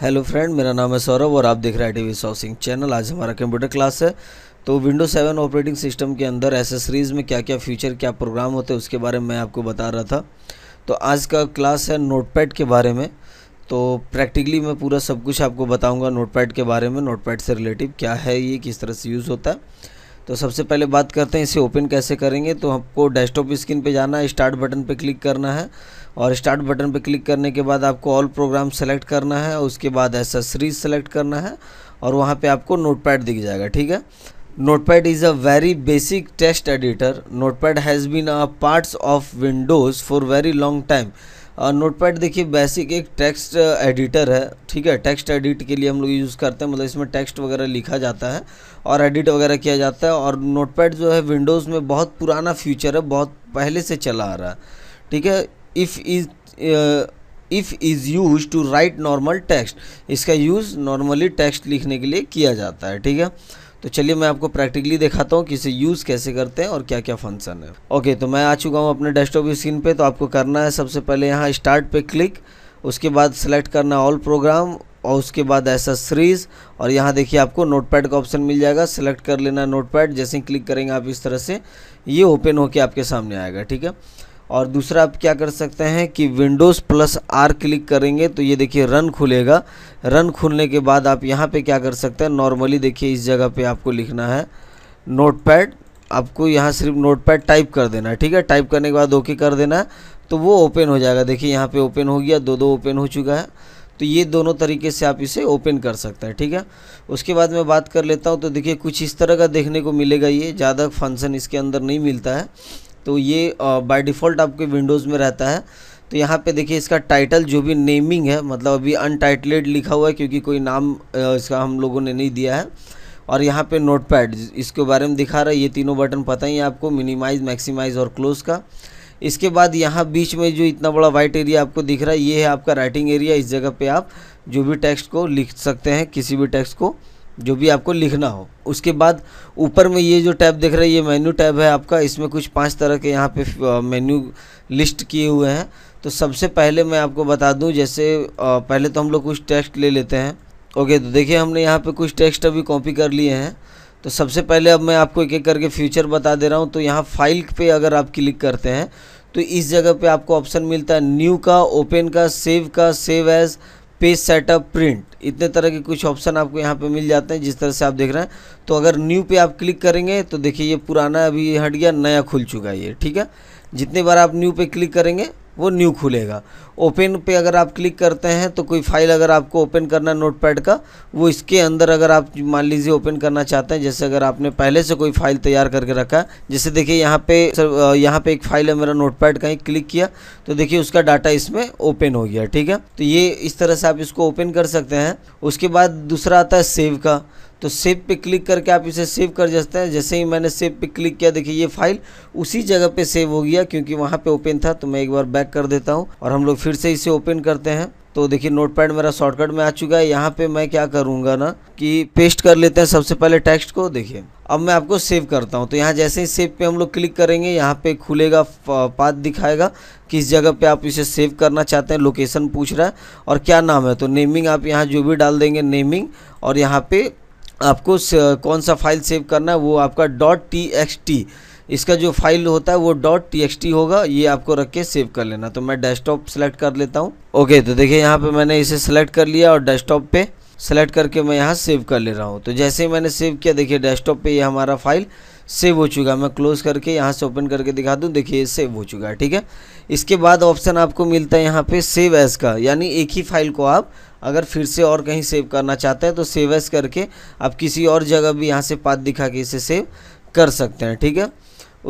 hello friend मेरा नाम है सौरभ और आप देख रहे हैं टीवी सॉसिंग चैनल आज हमारा कंप्यूटर क्लास है तो विंडो 7 ऑपरेटिंग सिस्टम के अंदर एसेसरीज़ में क्या क्या फीचर क्या प्रोग्राम होते हैं उसके बारे में मैं आपको बता रहा था तो आज का क्लास है नोटपैड के बारे में तो प्रैक्टिकली मैं पूरा सब कुछ आपको बताऊँगा नोट के बारे में नोट से रिलेटिव क्या है ये किस तरह से यूज़ होता है तो सबसे पहले बात करते हैं इसे ओपन कैसे करेंगे तो आपको डेस्कटॉप स्क्रीन पे जाना है स्टार्ट बटन पे क्लिक करना है और स्टार्ट बटन पे क्लिक करने के बाद आपको ऑल प्रोग्राम सेलेक्ट करना है उसके बाद एसेसरीज सेलेक्ट करना है और वहाँ पर आपको नोटपैड दिख जाएगा ठीक है Notepad is a very basic test editor Notepad has been a parts of Windows for very long time Notepad देखिए बेसिक एक टेक्स्ट एडिटर है ठीक है टेक्स्ट एडिट के लिए हम लोग यूज़ करते हैं मतलब इसमें टेक्स्ट वगैरह लिखा जाता है और एडिट वगैरह किया जाता है और नोटपैड जो है विंडोज़ में बहुत पुराना फ्यूचर है बहुत पहले से चला आ रहा है ठीक है if is if is use to write normal text इसका यूज़ नॉर्मली टेक्स्ट लिखने के लिए किया जाता है ठीक है तो चलिए मैं आपको प्रैक्टिकली दिखाता हूँ कि इसे यूज़ कैसे करते हैं और क्या क्या फंक्शन है ओके तो मैं आ चुका हूँ अपने डेस्कटॉप स्क्रीन पे तो आपको करना है सबसे पहले यहाँ स्टार्ट पे क्लिक उसके बाद सेलेक्ट करना ऑल प्रोग्राम और उसके बाद ऐसा सीरीज़ और यहाँ देखिए आपको नोटपैड का ऑप्शन मिल जाएगा सेलेक्ट कर लेना नोटपैड जैसे ही क्लिक करेंगे आप इस तरह से ये ओपन होकर आपके सामने आएगा ठीक है और दूसरा आप क्या कर सकते हैं कि विंडोज़ प्लस आर क्लिक करेंगे तो ये देखिए रन खुलेगा रन खोलने के बाद आप यहाँ पे क्या कर सकते हैं नॉर्मली देखिए इस जगह पे आपको लिखना है नोटपैड आपको यहाँ सिर्फ नोटपैड टाइप कर देना है ठीक है टाइप करने के बाद ओके कर देना है तो वो ओपन हो जाएगा देखिए यहाँ पे ओपन हो गया दो दो ओपन हो चुका है तो ये दोनों तरीके से आप इसे ओपन कर सकते हैं ठीक है उसके बाद मैं बात कर लेता हूँ तो देखिए कुछ इस तरह का देखने को मिलेगा ये ज़्यादा फंक्शन इसके अंदर नहीं मिलता है तो ये बाय डिफ़ॉल्ट आपके विंडोज़ में रहता है तो यहाँ पे देखिए इसका टाइटल जो भी नेमिंग है मतलब अभी अनटाइटलेड लिखा हुआ है क्योंकि कोई नाम इसका हम लोगों ने नहीं दिया है और यहाँ पे नोटपैड इसके बारे में दिखा रहा है ये तीनों बटन पता ही है आपको मिनिमाइज मैक्सिमाइज और क्लोज का इसके बाद यहाँ बीच में जो इतना बड़ा वाइट एरिया आपको दिख रहा है ये है आपका राइटिंग एरिया इस जगह पर आप जो भी टेक्स्ट को लिख सकते हैं किसी भी टेक्स्ट को जो भी आपको लिखना हो उसके बाद ऊपर में ये जो टैब दिख रहा है ये मेन्यू टैब है आपका इसमें कुछ पांच तरह के यहाँ पे मेन्यू लिस्ट किए हुए हैं तो सबसे पहले मैं आपको बता दूं जैसे पहले तो हम लोग कुछ टेक्स्ट ले लेते हैं ओके तो देखिए हमने यहाँ पे कुछ टेक्स्ट अभी कॉपी कर लिए हैं तो सबसे पहले अब मैं आपको एक एक करके फ्यूचर बता दे रहा हूँ तो यहाँ फाइल पे अगर आप क्लिक करते हैं तो इस जगह पे आपको ऑप्शन मिलता है न्यू का ओपन का सेव का save as page setup print इतने तरह के कुछ ऑप्शन आपको यहाँ पे मिल जाते हैं जिस तरह से आप देख रहे हैं तो अगर न्यू पे आप क्लिक करेंगे तो देखिए ये पुराना अभी हट गया नया खुल चुका है ये ठीक है जितनी बार आप न्यू पे क्लिक करेंगे वो न्यू खुलेगा ओपन पे अगर आप क्लिक करते हैं तो कोई फाइल अगर आपको ओपन करना है नोटपैड का वो इसके अंदर अगर आप मान लीजिए ओपन करना चाहते हैं जैसे अगर आपने पहले से कोई फाइल तैयार करके रखा है जैसे देखिए यहाँ पे सर यहाँ पे एक फाइल है मेरा नोटपैड का ही क्लिक किया तो देखिए उसका डाटा इसमें ओपन हो गया ठीक है तो ये इस तरह से आप इसको ओपन कर सकते हैं उसके बाद दूसरा आता है सेव का तो सेव पे क्लिक करके आप इसे सेव कर सकते हैं जैसे ही मैंने सेव पे क्लिक किया देखिए ये फाइल उसी जगह पे सेव हो गया क्योंकि वहाँ पे ओपन था तो मैं एक बार बैक कर देता हूँ और हम लोग फिर से इसे ओपन करते हैं तो देखिए नोटपैड मेरा शॉर्टकट में आ चुका है यहाँ पे मैं क्या करूँगा ना कि पेस्ट कर लेते हैं सबसे पहले टेक्स्ट को देखिए अब मैं आपको सेव करता हूँ तो यहाँ जैसे ही सेव पे हम लोग क्लिक करेंगे यहाँ पे खुलेगा पात दिखाएगा किस जगह पे आप इसे सेव करना चाहते हैं लोकेशन पूछ रहा है और क्या नाम है तो नेमिंग आप यहाँ जो भी डाल देंगे नेमिंग और यहाँ पे आपको कौन सा फाइल सेव करना है वो आपका डॉट टी एक्स टी इसका जो फाइल होता है वो डॉट टी होगा ये आपको रख के सेव कर लेना तो मैं डेस्कटॉप सेलेक्ट कर लेता हूँ ओके तो देखिए यहाँ पे मैंने इसे सेलेक्ट कर लिया और डेस्कटॉप पे सेलेक्ट करके मैं यहाँ सेव कर ले रहा हूँ तो जैसे ही मैंने सेव किया देखिए डेस्कटॉप पे ये हमारा फाइल सेव हो चुका है मैं क्लोज करके यहाँ से ओपन करके दिखा दूँ देखिए सेव हो चुका है ठीक है इसके बाद ऑप्शन आपको मिलता है यहाँ पर सेव एज का यानी एक ही फाइल को आप अगर फिर से और कहीं सेव करना चाहते हैं तो सेव एस करके आप किसी और जगह भी यहाँ से पाथ दिखा के इसे सेव कर सकते हैं ठीक है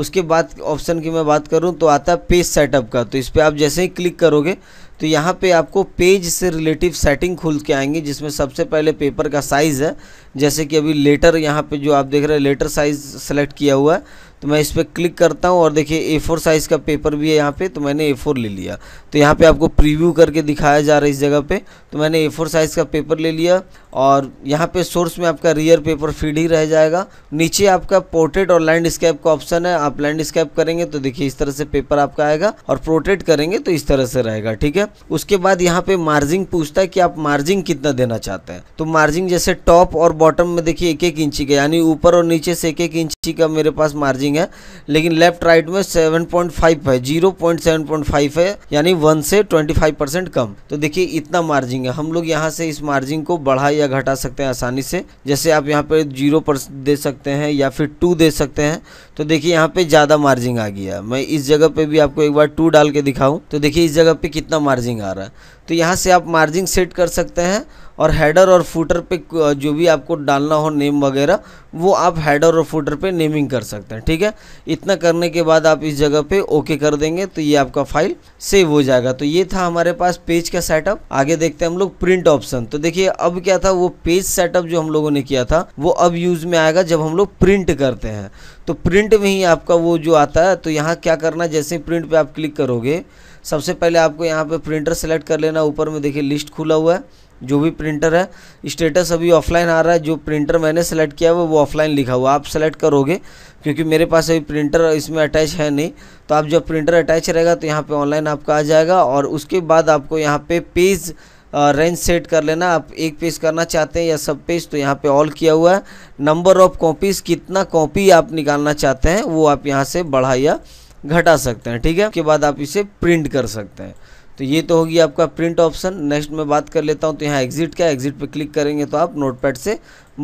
उसके बाद ऑप्शन की मैं बात करूँ तो आता है पेज सेटअप का तो इस पर आप जैसे ही क्लिक करोगे तो यहाँ पे आपको पेज से रिलेटिव सेटिंग खुल के आएंगे जिसमें सबसे पहले पेपर का साइज़ है जैसे कि अभी लेटर यहाँ पे जो आप देख रहे हैं लेटर साइज़ सेलेक्ट किया हुआ है तो मैं इस पर क्लिक करता हूँ और देखिए ए फोर साइज़ का पेपर भी है यहाँ पे तो मैंने ए फोर ले लिया तो यहाँ पे आपको प्रीव्यू करके दिखाया जा रहा है इस जगह पे तो मैंने ए फोर साइज़ का पेपर ले लिया और यहाँ पे सोर्स में आपका रियर पेपर फीड ही रह जाएगा नीचे आपका पोर्ट्रेट और लैंडस्केप का ऑप्शन है आप लैंडस्केप करेंगे तो देखिए इस तरह से पेपर आपका आएगा और पोर्ट्रेट करेंगे तो इस तरह से रहेगा ठीक है उसके बाद यहाँ पे मार्जिंग पूछता है कि आप मार्जिंग कितना देना चाहते हैं तो मार्जिंग जैसे टॉप और बॉटम में देखिए एक एक इंची का यानी ऊपर और नीचे से एक एक इंची का मेरे पास मार्जिंग चार्जिंग है लेकिन लेफ्ट राइट में 7.5 है 0.7.5 है यानी 1 से 25 परसेंट कम तो देखिए इतना मार्जिंग है हम लोग यहाँ से इस मार्जिंग को बढ़ा या घटा सकते हैं आसानी से जैसे आप यहाँ पर जीरो दे सकते हैं या फिर टू दे सकते हैं तो देखिए यहाँ पे ज़्यादा मार्जिंग आ गया मैं इस जगह पे भी आपको एक बार टू डाल के दिखाऊं तो देखिए इस जगह पे कितना मार्जिंग आ रहा है तो यहाँ से आप मार्जिंग सेट कर सकते हैं और हेडर और फूटर पे जो भी आपको डालना हो नेम वगैरह वो आप हेडर और फूटर पे नेमिंग कर सकते हैं ठीक है इतना करने के बाद आप इस जगह पे ओके कर देंगे तो ये आपका फाइल सेव हो जाएगा तो ये था हमारे पास पेज का सेटअप आगे देखते हैं हम लोग प्रिंट ऑप्शन तो देखिए अब क्या था वो पेज सेटअप जो हम लोगों ने किया था वो अब यूज़ में आएगा जब हम लोग प्रिंट करते हैं तो प्रिंट में ही आपका वो जो आता है तो यहाँ क्या करना जैसे प्रिंट पर आप क्लिक करोगे सबसे पहले आपको यहाँ पे प्रिंटर सेलेक्ट कर लेना ऊपर में देखिए लिस्ट खुला हुआ है जो भी प्रिंटर है स्टेटस अभी ऑफलाइन आ रहा है जो प्रिंटर मैंने सेलेक्ट किया हुआ वो ऑफलाइन लिखा हुआ आप सेलेक्ट करोगे क्योंकि मेरे पास अभी प्रिंटर इसमें अटैच है नहीं तो आप जब प्रिंटर अटैच रहेगा तो यहाँ पे ऑनलाइन आपका आ जाएगा और उसके बाद आपको यहाँ पे पेज रेंज सेट कर लेना आप एक पेज करना चाहते हैं या सब पेज तो यहाँ पे ऑल किया हुआ है नंबर ऑफ कॉपीज़ कितना कॉपी आप निकालना चाहते हैं वो आप यहाँ से बढ़ा या घटा सकते हैं ठीक है उसके बाद आप इसे प्रिंट कर सकते हैं तो ये तो होगी आपका प्रिंट ऑप्शन नेक्स्ट मैं बात कर लेता हूँ तो यहाँ एग्जिट क्या एग्जिट पे क्लिक करेंगे तो आप नोटपैड से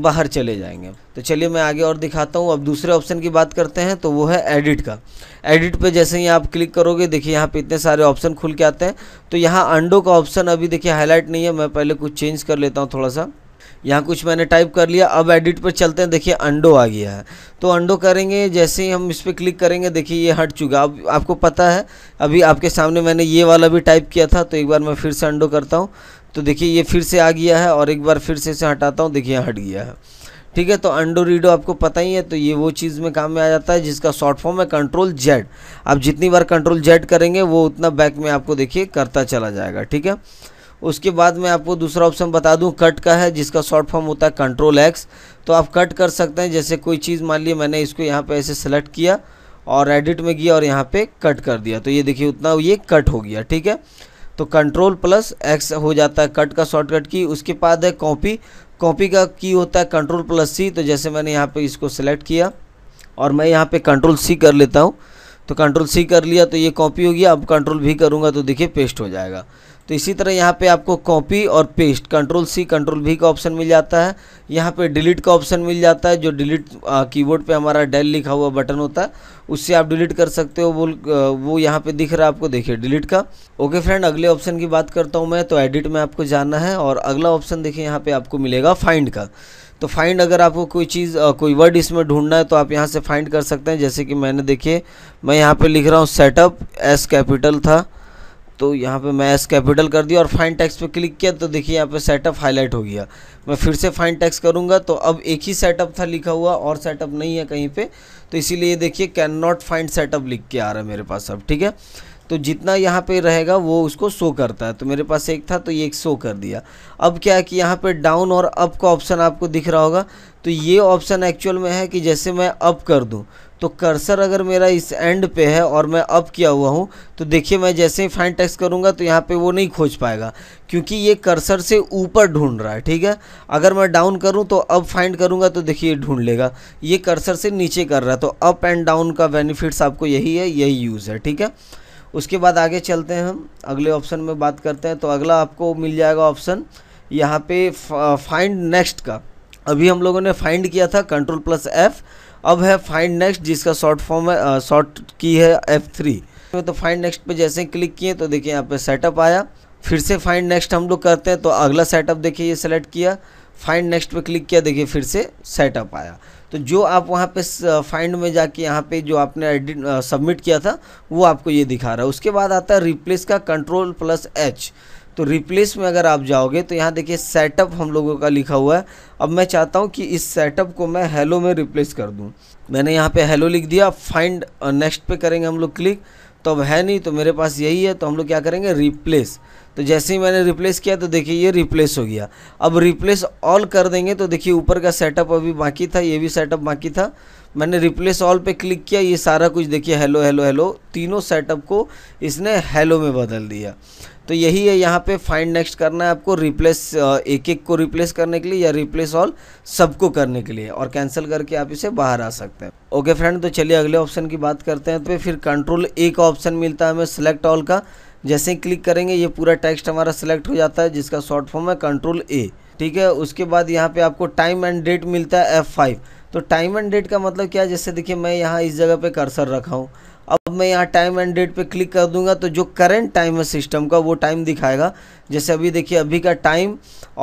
बाहर चले जाएंगे तो चलिए मैं आगे और दिखाता हूँ अब दूसरे ऑप्शन की बात करते हैं तो वो है एडिट का एडिट पे जैसे ही आप क्लिक करोगे देखिए यहाँ पे इतने सारे ऑप्शन खुल के आते हैं तो यहाँ अंडो का ऑप्शन अभी देखिए हाईलाइट नहीं है मैं पहले कुछ चेंज कर लेता हूँ थोड़ा सा यहाँ कुछ मैंने टाइप कर लिया अब एडिट पर चलते हैं देखिए अंडो आ गया है तो अंडो करेंगे जैसे ही हम इस पर क्लिक करेंगे देखिए ये हट चुका अब आपको पता है अभी आपके सामने मैंने ये वाला भी टाइप किया था तो एक बार मैं फिर से अंडो करता हूँ तो देखिए ये फिर से आ गया है और एक बार फिर से इसे हटाता हूँ देखिए हट गया है ठीक है तो अंडो रीडो आपको पता ही है तो ये वो चीज़ में काम में आ जाता है जिसका शॉर्ट फॉर्म है कंट्रोल जेड आप जितनी बार कंट्रोल जेड करेंगे वो उतना बैक में आपको देखिए करता चला जाएगा ठीक है उसके बाद मैं आपको दूसरा ऑप्शन बता दूं कट का है जिसका शॉर्ट फॉर्म होता है कंट्रोल एक्स तो आप कट कर सकते हैं जैसे कोई चीज़ मान ली मैंने इसको यहाँ पे ऐसे सेलेक्ट किया और एडिट में गया और यहाँ पे कट कर दिया तो ये देखिए उतना ये कट हो गया ठीक है तो कंट्रोल प्लस एक्स हो जाता है कट का शॉर्टकट की उसके बाद है कॉपी कॉपी का की होता है कंट्रोल प्लस सी तो जैसे मैंने यहाँ पर इसको सेलेक्ट किया और मैं यहाँ पर कंट्रोल सी कर लेता हूँ तो कंट्रोल सी कर लिया तो ये कॉपी हो गया अब कंट्रोल भी करूँगा तो देखिए पेस्ट हो जाएगा तो इसी तरह यहाँ पे आपको कॉपी और पेस्ट कंट्रोल सी कंट्रोल भी का ऑप्शन मिल जाता है यहाँ पे डिलीट का ऑप्शन मिल जाता है जो डिलीट कीबोर्ड पे हमारा डेल लिखा हुआ बटन होता है उससे आप डिलीट कर सकते हो बोल वो यहाँ पे दिख रहा है आपको देखिए डिलीट का ओके फ्रेंड अगले ऑप्शन की बात करता हूँ मैं तो एडिट में आपको जाना है और अगला ऑप्शन देखिए यहाँ पर आपको मिलेगा फाइंड का तो फाइंड अगर आपको कोई चीज़ कोई वर्ड इसमें ढूंढना है तो आप यहाँ से फाइंड कर सकते हैं जैसे कि मैंने देखिए मैं यहाँ पर लिख रहा हूँ सेटअप एस कैपिटल था तो यहाँ पे मैं एस कैपिटल कर दिया और फाइन टैक्स पे क्लिक किया तो देखिए यहाँ पे सेटअप हाईलाइट हो गया मैं फिर से फाइन टैक्स करूँगा तो अब एक ही सेटअप था लिखा हुआ और सेटअप नहीं है कहीं पे तो इसीलिए ये देखिए कैन नॉट फाइंड सेटअप लिख के आ रहा है मेरे पास अब ठीक है तो जितना यहाँ पे रहेगा वो उसको शो करता है तो मेरे पास एक था तो ये एक शो कर दिया अब क्या है कि यहाँ पे डाउन और अप का ऑप्शन आपको दिख रहा होगा तो ये ऑप्शन एक्चुअल में है कि जैसे मैं अप कर दूँ तो कर्सर अगर मेरा इस एंड पे है और मैं अप किया हुआ हूँ तो देखिए मैं जैसे ही फाइन टेक्स करूँगा तो यहाँ पे वो नहीं खोज पाएगा क्योंकि ये कर्सर से ऊपर ढूंढ रहा है ठीक है अगर मैं डाउन करूँ तो अब फाइंड करूँगा तो देखिए ये ढूंढ लेगा ये कर्सर से नीचे कर रहा है तो अप एंड डाउन का बेनिफिट्स आपको यही है यही यूज़ है ठीक है उसके बाद आगे चलते हैं हम अगले ऑप्शन में बात करते हैं तो अगला आपको मिल जाएगा ऑप्शन यहाँ पे फाइंड नेक्स्ट का अभी हम लोगों ने फाइंड किया था कंट्रोल प्लस एफ़ अब है फाइंड नेक्स्ट जिसका शॉर्ट फॉर्म है शॉर्ट की है एफ थ्री तो फाइंड नेक्स्ट पे जैसे क्लिक किए तो देखिए यहाँ पे सेटअप आया फिर से फाइंड नेक्स्ट हम लोग करते हैं तो अगला सेटअप देखिए ये सेलेक्ट किया फाइंड नेक्स्ट पे क्लिक किया देखिए फिर से सेटअप आया तो जो आप वहाँ पे फाइंड में जाके यहाँ पे जो आपने एडिट सबमिट किया था वो आपको ये दिखा रहा है उसके बाद आता है रिप्लेस का कंट्रोल प्लस एच तो रिप्लेस में अगर आप जाओगे तो यहाँ देखिए सेटअप हम लोगों का लिखा हुआ है अब मैं चाहता हूँ कि इस सेटअप को मैं हेलो में रिप्लेस कर दूँ मैंने यहाँ पे हेलो लिख दिया फाइंड नेक्स्ट पे करेंगे हम लोग क्लिक तो अब है नहीं तो मेरे पास यही है तो हम लोग क्या करेंगे रिप्लेस तो जैसे ही मैंने रिप्लेस किया तो देखिए ये रिप्लेस हो गया अब रिप्लेस ऑल कर देंगे तो देखिए ऊपर का सेटअप अभी बाकी था ये भी सेटअप बाकी था मैंने रिप्लेस ऑल पे क्लिक किया ये सारा कुछ देखिए हेलो हेलो हेलो तीनों सेटअप को इसने हेलो में बदल दिया तो यही है यहाँ पे फाइंड नेक्स्ट करना है आपको रिप्लेस एक एक को रिप्लेस करने के लिए या रिप्लेस ऑल सबको करने के लिए और कैंसिल करके आप इसे बाहर आ सकते हैं ओके फ्रेंड तो चलिए अगले ऑप्शन की बात करते हैं तो फिर कंट्रोल ए का ऑप्शन मिलता है हमें सेलेक्ट ऑल का जैसे ही क्लिक करेंगे ये पूरा टेक्स्ट हमारा सेलेक्ट हो जाता है जिसका शॉर्ट फॉर्म है कंट्रोल ए ठीक है उसके बाद यहाँ पे आपको टाइम एंड डेट मिलता है एफ़ फाइव तो टाइम एंड डेट का मतलब क्या है जैसे देखिए मैं यहाँ इस जगह पे कर्सर रखा हूँ अब मैं यहाँ टाइम एंड डेट पे क्लिक कर दूंगा तो जो करंट टाइम है सिस्टम का वो टाइम दिखाएगा जैसे अभी देखिए अभी का टाइम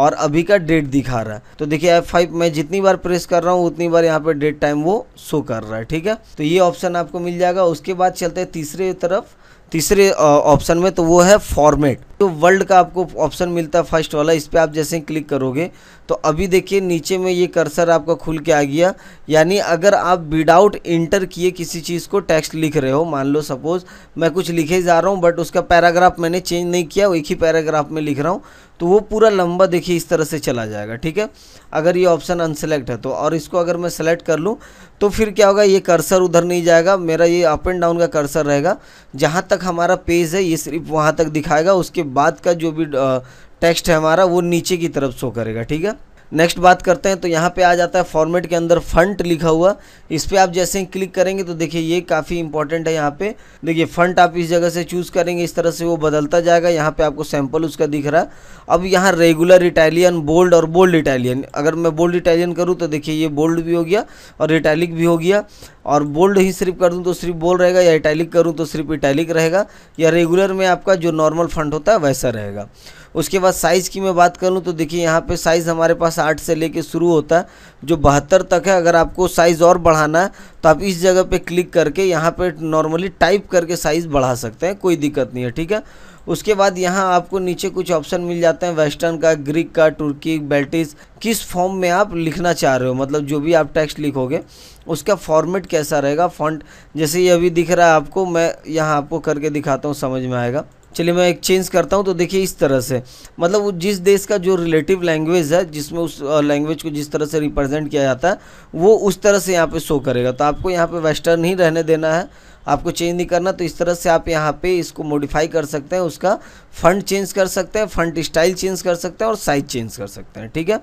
और अभी का डेट दिखा रहा है तो देखिए F5 मैं जितनी बार प्रेस कर रहा हूँ उतनी बार यहाँ पे डेट टाइम वो शो कर रहा है ठीक है तो ये ऑप्शन आपको मिल जाएगा उसके बाद चलते हैं तीसरे तरफ तीसरे ऑप्शन में तो वो है फॉर्मेट तो वर्ल्ड का आपको ऑप्शन मिलता है फर्स्ट वाला इस पर आप जैसे ही क्लिक करोगे तो अभी देखिए नीचे में ये कर्सर आपका खुल के आ गया यानी अगर आप विदाउट इंटर किए किसी चीज़ को टेक्स्ट लिख रहे हो मान लो सपोज़ मैं कुछ लिखे जा रहा हूँ बट उसका पैराग्राफ मैंने चेंज नहीं किया एक ही पैराग्राफ में लिख रहा हूँ तो वो पूरा लंबा देखिए इस तरह से चला जाएगा ठीक है अगर ये ऑप्शन अनसेलेक्ट है तो और इसको अगर मैं सेलेक्ट कर लूँ तो फिर क्या होगा ये कर्सर उधर नहीं जाएगा मेरा ये अप एंड डाउन का कर्सर रहेगा जहाँ तक हमारा पेज है ये सिर्फ वहाँ तक दिखाएगा उसके बाद का जो भी टेक्स्ट है हमारा वो नीचे की तरफ शो करेगा ठीक है नेक्स्ट बात करते हैं तो यहाँ पे आ जाता है फॉर्मेट के अंदर फंट लिखा हुआ इस पर आप जैसे ही क्लिक करेंगे तो देखिए ये काफ़ी इंपॉर्टेंट है यहाँ पे देखिए फंट आप इस जगह से चूज़ करेंगे इस तरह से वो बदलता जाएगा यहाँ पे आपको सैम्पल उसका दिख रहा है अब यहाँ रेगुलर इटालियन बोल्ड और बोल्ड इटालियन अगर मैं बोल्ड इटालियन करूँ तो देखिए ये बोल्ड भी हो गया और इटैलिक भी हो गया और बोल्ड ही सिर्फ कर दूँ तो सिर्फ बोल्ड रहेगा या इटैलिक करूँ तो सिर्फ इटैलिक रहेगा या रेगुलर में आपका जो नॉर्मल फंड होता है वैसा रहेगा उसके बाद साइज़ की मैं बात करूँ तो देखिए यहाँ पे साइज़ हमारे पास आठ से लेके शुरू होता है जो बहत्तर तक है अगर आपको साइज़ और बढ़ाना है तो आप इस जगह पे क्लिक करके यहाँ पे नॉर्मली टाइप करके साइज़ बढ़ा सकते हैं कोई दिक्कत नहीं है ठीक है उसके बाद यहाँ आपको नीचे कुछ ऑप्शन मिल जाते हैं वेस्टर्न का ग्रीक का तुर्की बेल्टिस किस फॉर्म में आप लिखना चाह रहे हो मतलब जो भी आप टेक्स्ट लिखोगे उसका फॉर्मेट कैसा रहेगा फॉन्ट जैसे ये अभी दिख रहा है आपको मैं यहाँ आपको करके दिखाता हूँ समझ में आएगा चलिए मैं एक्सचेंज करता हूँ तो देखिए इस तरह से मतलब जिस देश का जो रिलेटिव लैंग्वेज है जिसमें उस लैंग्वेज को जिस तरह से रिप्रेजेंट किया जाता है वो उस तरह से यहाँ पे शो करेगा तो आपको यहाँ पे वेस्टर्न ही रहने देना है आपको चेंज नहीं करना तो इस तरह से आप यहाँ पे इसको मॉडिफाई कर सकते हैं उसका फंड चेंज कर सकते हैं फंड स्टाइल चेंज कर सकते हैं और साइज चेंज कर सकते हैं ठीक है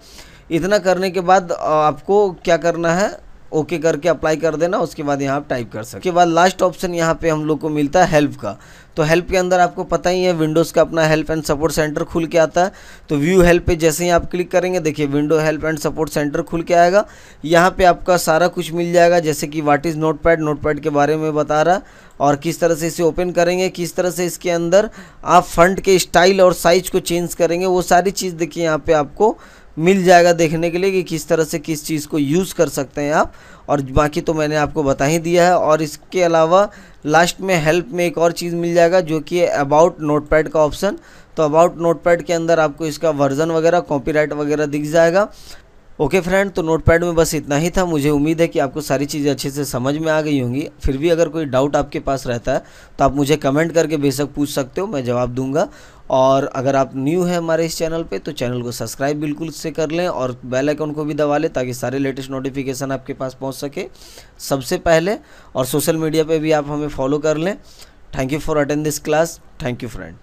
इतना करने के बाद आपको क्या करना है ओके करके अप्लाई कर देना उसके बाद यहाँ आप टाइप कर सकते उसके बाद लास्ट ऑप्शन यहाँ पे हम लोग को मिलता है हेल्प का तो हेल्प के अंदर आपको पता ही है विंडोज़ का अपना हेल्प एंड सपोर्ट सेंटर खुल के आता है तो व्यू हेल्प पे जैसे ही आप क्लिक करेंगे देखिए window help and support centre खुल के आएगा यहाँ पे आपका सारा कुछ मिल जाएगा जैसे कि what is Notepad Notepad के बारे में बता रहा और किस तरह से इसे ओपन करेंगे किस तरह से इसके अंदर आप फंड के स्टाइल और साइज को चेंज करेंगे वो सारी चीज़ देखिए यहाँ पर आपको मिल जाएगा देखने के लिए कि किस तरह से किस चीज़ को यूज़ कर सकते हैं आप और बाकी तो मैंने आपको बता ही दिया है और इसके अलावा लास्ट में हेल्प में एक और चीज़ मिल जाएगा जो कि अबाउट नोटपैड का ऑप्शन तो अबाउट नोटपैड के अंदर आपको इसका वर्जन वगैरह कॉपीराइट वगैरह दिख जाएगा ओके फ्रेंड तो नोटपैड में बस इतना ही था मुझे उम्मीद है कि आपको सारी चीज़ें अच्छे से समझ में आ गई होंगी फिर भी अगर कोई डाउट आपके पास रहता है तो आप मुझे कमेंट करके बेशक पूछ सकते हो मैं जवाब दूंगा और अगर आप न्यू हैं हमारे इस चैनल पे तो चैनल को सब्सक्राइब बिल्कुल से कर लें और बेल आइकन को भी दबा लें ताकि सारे लेटेस्ट नोटिफिकेशन आपके पास पहुँच सके सबसे पहले और सोशल मीडिया पर भी आप हमें फॉलो कर लें thank you for attend this class thank you friend